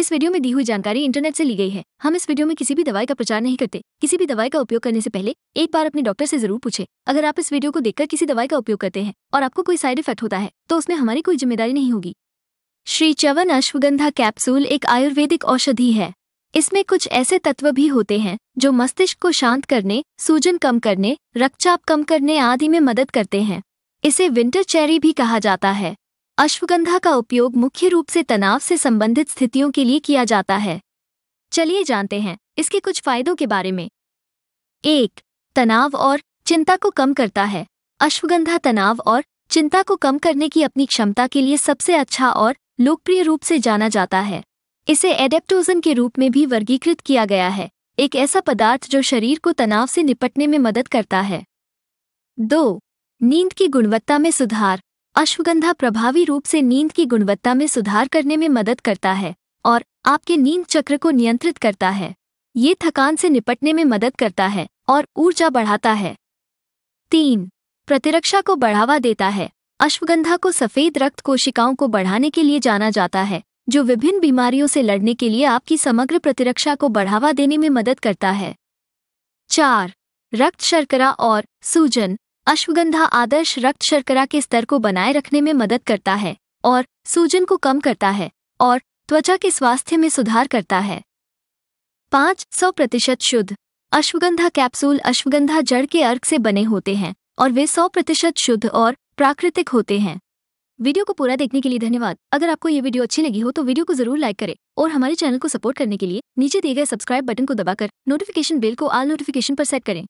इस वीडियो में दी हुई जानकारी इंटरनेट से ली गई है हम इस वीडियो में किसी भी दवाई का प्रचार नहीं करते किसी भी दवाई का उपयोग करने से पहले एक बार अपने डॉक्टर से जरूर पूछे अगर आप इस वीडियो को देखकर किसी दवाई का उपयोग करते हैं और आपको कोई साइड इफेक्ट होता है तो उसमें हमारी कोई जिम्मेदारी नहीं होगी श्री चवन अश्वगंधा कैप्सूल एक आयुर्वेदिक औषधि है इसमें कुछ ऐसे तत्व भी होते हैं जो मस्तिष्क को शांत करने सूजन कम करने रक्तचाप कम करने आदि में मदद करते हैं इसे विंटर चेरी भी कहा जाता है अश्वगंधा का उपयोग मुख्य रूप से तनाव से संबंधित स्थितियों के लिए किया जाता है चलिए जानते हैं इसके कुछ फायदों के बारे में एक तनाव और चिंता को कम करता है अश्वगंधा तनाव और चिंता को कम करने की अपनी क्षमता के लिए सबसे अच्छा और लोकप्रिय रूप से जाना जाता है इसे एडेप्टोजन के रूप में भी वर्गीकृत किया गया है एक ऐसा पदार्थ जो शरीर को तनाव से निपटने में मदद करता है दो नींद की गुणवत्ता में सुधार अश्वगंधा प्रभावी रूप से नींद की गुणवत्ता में सुधार करने में मदद करता है और आपके नींद चक्र को नियंत्रित करता है ये थकान से निपटने में मदद करता है और ऊर्जा बढ़ाता है तीन प्रतिरक्षा को बढ़ावा देता है अश्वगंधा को सफेद रक्त कोशिकाओं को बढ़ाने के लिए जाना जाता है जो विभिन्न बीमारियों से लड़ने के लिए आपकी समग्र प्रतिरक्षा को बढ़ावा देने में मदद करता है चार रक्त शर्करा और सूजन अश्वगंधा आदर्श रक्त शर्करा के स्तर को बनाए रखने में मदद करता है और सूजन को कम करता है और त्वचा के स्वास्थ्य में सुधार करता है पाँच सौ प्रतिशत शुद्ध अश्वगंधा कैप्सूल अश्वगंधा जड़ के अर्क से बने होते हैं और वे सौ प्रतिशत शुद्ध और प्राकृतिक होते हैं वीडियो को पूरा देखने के लिए धन्यवाद अगर आपको ये वीडियो अच्छी लगी हो तो वीडियो को जरूर लाइक करें और हमारे चैनल को सपोर्ट करने के लिए नीचे दिए गए सब्सक्राइब बटन को दबाकर नोटिफिकेशन बेल को आल नोटिफिकेशन पर सेट करें